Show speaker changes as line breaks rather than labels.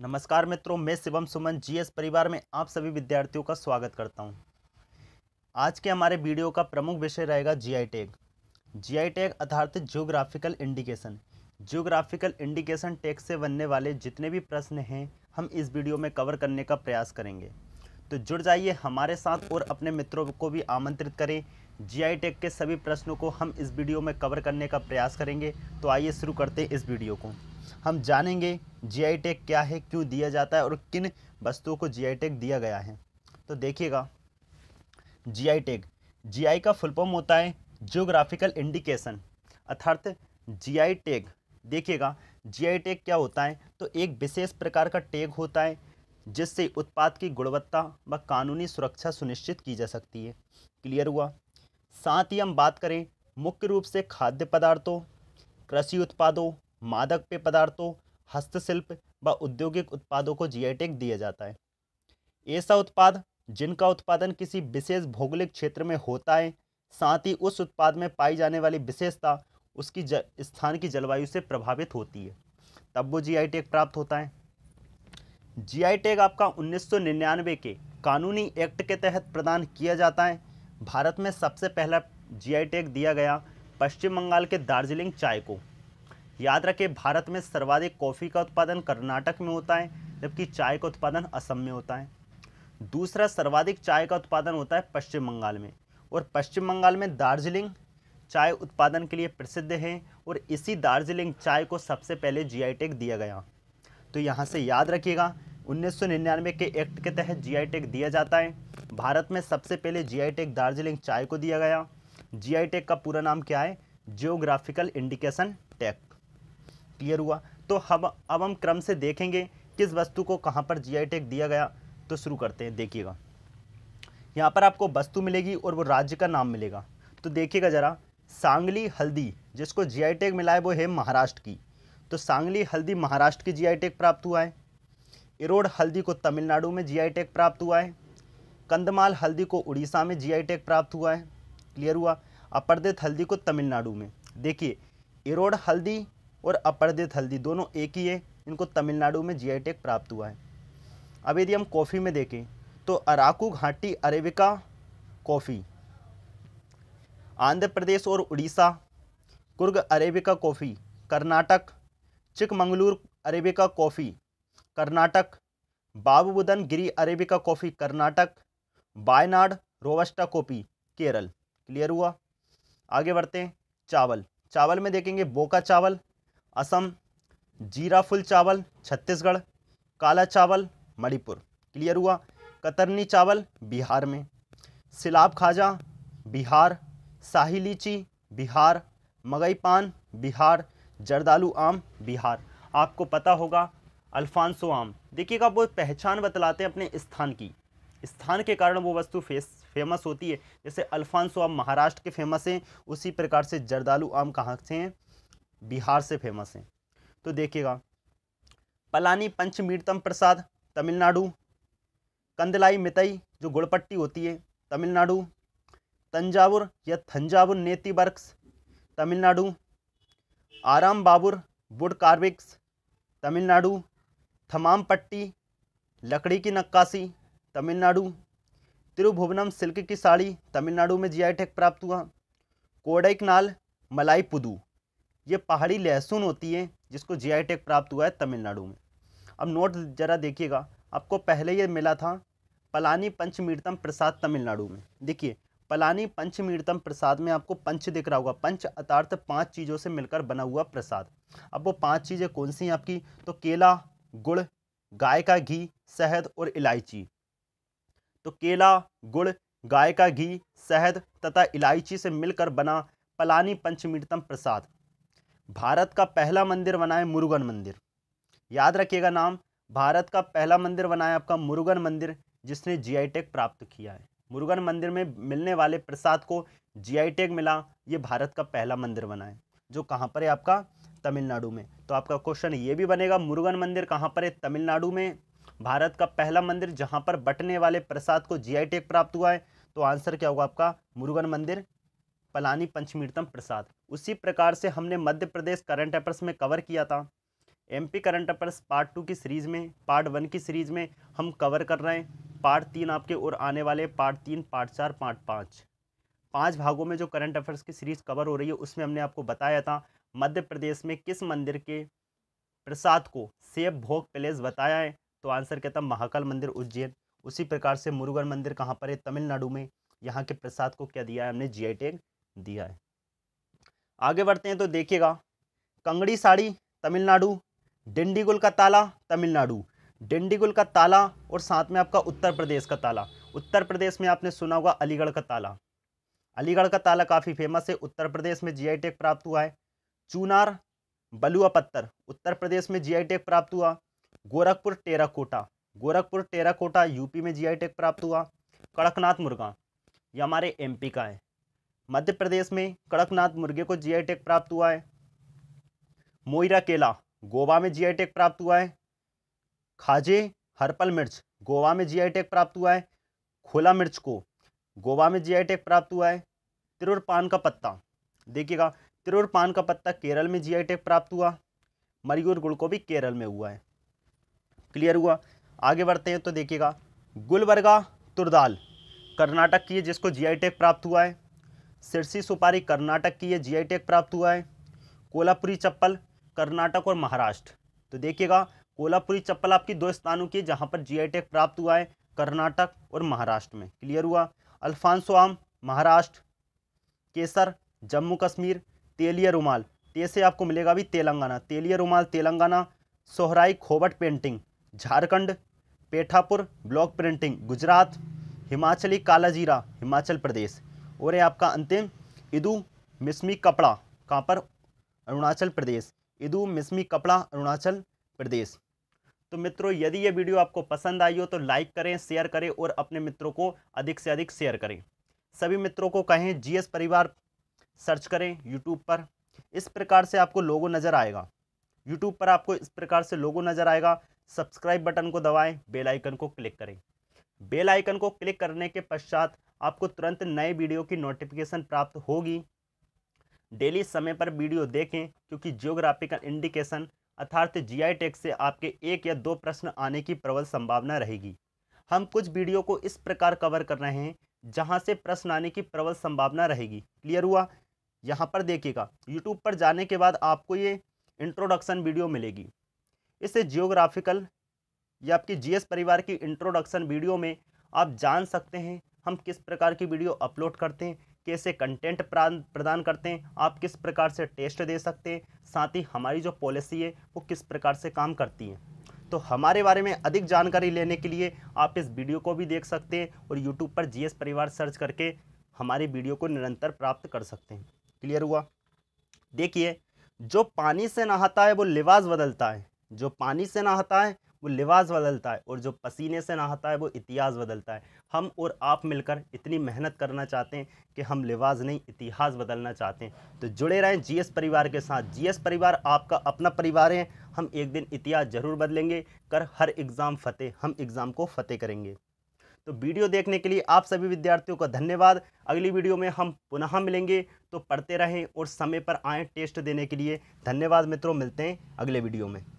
नमस्कार मित्रों मैं शिवम सुमन जीएस परिवार में आप सभी विद्यार्थियों का स्वागत करता हूं। आज के हमारे वीडियो का प्रमुख विषय रहेगा जीआई टैग जीआई टैग अर्थात geographical indication geographical indication tag से बनने वाले जितने भी प्रश्न हैं हम इस वीडियो में कवर करने का प्रयास करेंगे तो जुड़ जाइए हमारे साथ और अपने मित्रों को भी आमंत्रित करें आई टैग के सभी प्रश्नों को हम इस वीडियो में कवर करने का प्रयास करेंगे तो आइए शुरू करते हैं इस वीडियो को हम जानेंगे जीआई टैग क्या है क्यों दिया जाता है और किन वस्तुओं को जीआई टैग दिया गया है तो देखिएगा जीआई टैग जीआई का फुल फॉर्म होता है जियोग्राफिकल इंडिकेशन अर्थात जीआई टैग देखिएगा जीआई टैग क्या होता है तो एक विशेष प्रकार का टैग होता है जिससे उत्पाद की गुणवत्ता व कानूनी सुरक्षा सुनिश्चित की जा सकती है क्लियर हुआ साथ ही हम बात करें मुख्य रूप से खाद्य पदार्थों कृषि उत्पादों मादक पेय पदार्थों हस्तशिल्प व औद्योगिक उत्पादों को जी टैग दिया जाता है ऐसा उत्पाद जिनका उत्पादन किसी विशेष भौगोलिक क्षेत्र में होता है साथ ही उस उत्पाद में पाई जाने वाली विशेषता उसकी स्थान की जलवायु से प्रभावित होती है तब वो जी टैग प्राप्त होता है जी टैग आपका उन्नीस के कानूनी एक्ट के तहत प्रदान किया जाता है भारत में सबसे पहला जीआई टैग दिया गया पश्चिम बंगाल के दार्जिलिंग चाय को याद रखें भारत में सर्वाधिक कॉफ़ी का उत्पादन कर्नाटक में होता है जबकि चाय का उत्पादन असम में होता है दूसरा सर्वाधिक चाय का उत्पादन होता है पश्चिम बंगाल में और पश्चिम बंगाल में दार्जिलिंग चाय उत्पादन के लिए प्रसिद्ध है और इसी दार्जिलिंग चाय को सबसे पहले आई टैग दिया गया तो यहाँ से याद रखिएगा 1999 के एक्ट के तहत आई टैग दिया जाता है भारत में सबसे पहले आई टैग दार्जिलिंग चाय को दिया गया आई टैग का पूरा नाम क्या है जियोग्राफिकल इंडिकेशन टैग क्लियर हुआ तो हम अब हम क्रम से देखेंगे किस वस्तु को कहाँ पर जी टैग दिया गया तो शुरू करते हैं देखिएगा यहाँ पर आपको वस्तु मिलेगी और वो राज्य का नाम मिलेगा तो देखिएगा ज़रा सांगली हल्दी जिसको आई टैग मिला है वो है महाराष्ट्र की तो सांगली हल्दी महाराष्ट्र की आई टैग प्राप्त हुआ है इरोड हल्दी को तमिलनाडु में आई टैग प्राप्त हुआ है कंदमाल हल्दी को उड़ीसा में आई टैग प्राप्त हुआ है क्लियर हुआ अपरदित हल्दी को तमिलनाडु में देखिए इरोड हल्दी और अपरदित हल्दी दोनों एक ही है इनको तमिलनाडु में जी टैग e प्राप्त हुआ है अब यदि हम कॉफ़ी में देखें तो अराकू घाटी अरेबिका कॉफ़ी आंध्र प्रदेश और Orissa Coorg arabica coffee Karnataka Chikmagalur arabica coffee Karnataka Bababudan Giri arabica coffee Karnataka Wayanad robusta coffee Kerala clear हुआ आगे बढ़ते हैं चावल चावल में देखेंगे बोका चावल असम जीरा फुल चावल छत्तीसगढ़ काला चावल मणिपुर क्लियर हुआ कतरनी चावल बिहार में सिलाब खाजा बिहार शाही लीची बिहार मगई पान बिहार जरदालू आम बिहार आपको पता होगा अल्फांसो आम देखिएगा वो पहचान बतलाते हैं अपने स्थान की स्थान के कारण वो वस्तु फेस फेमस होती है जैसे अल्फांसो आम महाराष्ट्र के फेमस हैं उसी प्रकार से जर्दालू आम कहाँ से हैं बिहार से फेमस हैं तो देखिएगा पलानी पंचमीरतम प्रसाद तमिलनाडु कंदलाई मितई जो गुड़पट्टी होती है तमिलनाडु तंजावुर या थंजावुर नेती बर्क्स तमिलनाडु आराम बाबुर वुड कार्विक्स तमिलनाडु थमाम पट्टी लकड़ी की नक्काशी तमिलनाडु तिरुभुवनम सिल्क की साड़ी तमिलनाडु में जीआई टैग प्राप्त हुआ कोडाइकनाल मलाई पुदू ये पहाड़ी लहसुन होती है जिसको आई टैग प्राप्त हुआ है तमिलनाडु में अब नोट ज़रा देखिएगा आपको पहले ये मिला था पलानी पंचमीर्तम प्रसाद तमिलनाडु में देखिए पलानी पंचमीर्तम प्रसाद में आपको पंच दिख रहा होगा पंच अतार्थ पांच चीज़ों से मिलकर बना हुआ प्रसाद अब वो पांच चीज़ें कौन सी हैं आपकी तो केला गुड़ गाय का घी शहद और इलायची तो केला गुड़ गाय का घी शहद तथा इलायची से मिलकर बना पलानी पंचमीर्तम प्रसाद भारत का पहला मंदिर बना है मुरुगन मंदिर याद रखिएगा नाम भारत का पहला मंदिर बना है आपका मुरुगन मंदिर जिसने आई टैग प्राप्त किया है मुरुगन मंदिर में मिलने वाले प्रसाद को आई टैग मिला ये भारत का पहला मंदिर बना है जो कहाँ पर है आपका तमिलनाडु में तो आपका क्वेश्चन ये भी बनेगा मुरुगन मंदिर कहाँ पर है तमिलनाडु में भारत का पहला मंदिर जहाँ पर बटने वाले प्रसाद को आई टैग प्राप्त हुआ है तो आंसर क्या होगा आपका मुरुगन मंदिर पलानी पंचमीर्तम प्रसाद उसी प्रकार से हमने मध्य प्रदेश करंट अफेयर्स में कवर किया था MP current affairs part two की सीरीज़ में पार्ट वन की सीरीज़ में हम कवर कर रहे हैं पार्ट तीन आपके और आने वाले पार्ट तीन पार्ट चार पार्ट पाँच पाँच भागों में जो करंट अफेयर्स की सीरीज़ कवर हो रही है उसमें हमने आपको बताया था मध्य प्रदेश में किस मंदिर के प्रसाद को सेब भोग प्लेस बताया है तो आंसर कहता महाकाल मंदिर उज्जैन उसी प्रकार से मुरुगन मंदिर कहाँ पर है तमिलनाडु में यहाँ के प्रसाद को क्या दिया है हमने जी आई टैग दिया है आगे बढ़ते हैं तो देखिएगा कंगड़ी साड़ी तमिलनाडु डिंडीगुल का ताला तमिलनाडु डिंडीगुल का ताला और साथ में आपका उत्तर प्रदेश का ताला उत्तर प्रदेश में आपने सुना होगा अलीगढ़ का ताला अलीगढ़ का ताला काफ़ी फेमस है उत्तर प्रदेश में जी टैग प्राप्त हुआ है चूनार बलुआ पत्थर उत्तर प्रदेश में जी टैग प्राप्त हुआ Gorakhpur terracotta Gorakhpur terracotta UP में जी टैग प्राप्त हुआ कड़कनाथ मुर्गा ये हमारे एमपी का है मध्य प्रदेश में कड़कनाथ मुर्गे को जीआई टैग प्राप्त हुआ है मोइरा केला गोवा में जीआई टैग प्राप्त हुआ है खाजे हरपल मिर्च गोवा में जीआई टैग प्राप्त हुआ है खोला मिर्च को गोवा में जीआई टैग प्राप्त हुआ है तिरुर पान का पत्ता देखिएगा तिरुर पान का पत्ता केरल में जीआई टैग प्राप्त हुआ मरियूर गुड़ को भी केरल में हुआ है क्लियर हुआ आगे बढ़ते हैं तो देखिएगा गुलबर्गा तुरदाल कर्नाटक की जिसको जी टैग प्राप्त हुआ है सिरसी सुपारी कर्नाटक की ये जीआई टैग प्राप्त हुआ है कोल्हापुरी चप्पल कर्नाटक और महाराष्ट्र तो देखिएगा कोल्हापुरी चप्पल आपकी दो स्थानों की जहाँ पर जी टैग प्राप्त हुआ है कर्नाटक और महाराष्ट्र में क्लियर हुआ अल्फांसो आम महाराष्ट्र केसर जम्मू कश्मीर तेलिया रुमाल ते से आपको मिलेगा भी तेलंगाना तेलिया रुमाल तेलंगाना सोहराई खोबट painting Jharkhand Pethapur block printing Gujarat Himachali Kala Zeera Himachal प्रदेश और है आपका अंतिम इदू मिसमी कपड़ा कहाँ पर अरुणाचल प्रदेश इदू मिसमी कपड़ा अरुणाचल प्रदेश तो मित्रों यदि ये वीडियो आपको पसंद आई हो तो लाइक करें शेयर करें और अपने मित्रों को अधिक से अधिक शेयर करें सभी मित्रों को कहें जीएस परिवार सर्च करें यूट्यूब पर इस प्रकार से आपको लोगो नज़र आएगा यूट्यूब पर आपको इस प्रकार से लोगो नज़र आएगा सब्सक्राइब बटन को दबाएं बेल आइकन को क्लिक करें बेल आइकन को क्लिक करने के पश्चात आपको तुरंत नए वीडियो की नोटिफिकेशन प्राप्त होगी डेली समय पर वीडियो देखें क्योंकि जियोग्राफिकल इंडिकेशन अर्थात आई टेक से आपके एक या दो प्रश्न आने की प्रबल संभावना रहेगी हम कुछ वीडियो को इस प्रकार कवर कर रहे हैं जहाँ से प्रश्न आने की प्रबल संभावना रहेगी क्लियर हुआ यहाँ पर देखिएगा यूट्यूब पर जाने के बाद आपको ये इंट्रोडक्शन वीडियो मिलेगी इससे जियोग्राफिकल या आपकी जीएस परिवार की इंट्रोडक्शन वीडियो में आप जान सकते हैं हम किस प्रकार की वीडियो अपलोड करते हैं कैसे कंटेंट प्रदान करते हैं आप किस प्रकार से टेस्ट दे सकते हैं साथ ही हमारी जो पॉलिसी है वो किस प्रकार से काम करती है तो हमारे बारे में अधिक जानकारी लेने के लिए आप इस वीडियो को भी देख सकते हैं और यूट्यूब पर जी परिवार सर्च करके हमारी वीडियो को निरंतर प्राप्त कर सकते हैं क्लियर हुआ देखिए जो पानी से नहाता है वो लिबास बदलता है जो पानी से नहाता है वो लिबास बदलता है और जो पसीने से नहाता है वो इतिहास बदलता है हम और आप मिलकर इतनी मेहनत करना चाहते हैं कि हम लिबास नहीं इतिहास बदलना चाहते हैं तो जुड़े रहें जीएस परिवार के साथ जीएस परिवार आपका अपना परिवार है हम एक दिन इतिहास ज़रूर बदलेंगे कर हर एग्ज़ाम फ़तेह हम एग्ज़ाम को फ़तेह करेंगे तो वीडियो देखने के लिए आप सभी विद्यार्थियों का धन्यवाद अगली वीडियो में हम पुनः मिलेंगे तो पढ़ते रहें और समय पर आएँ टेस्ट देने के लिए धन्यवाद मित्रों मिलते हैं अगले वीडियो में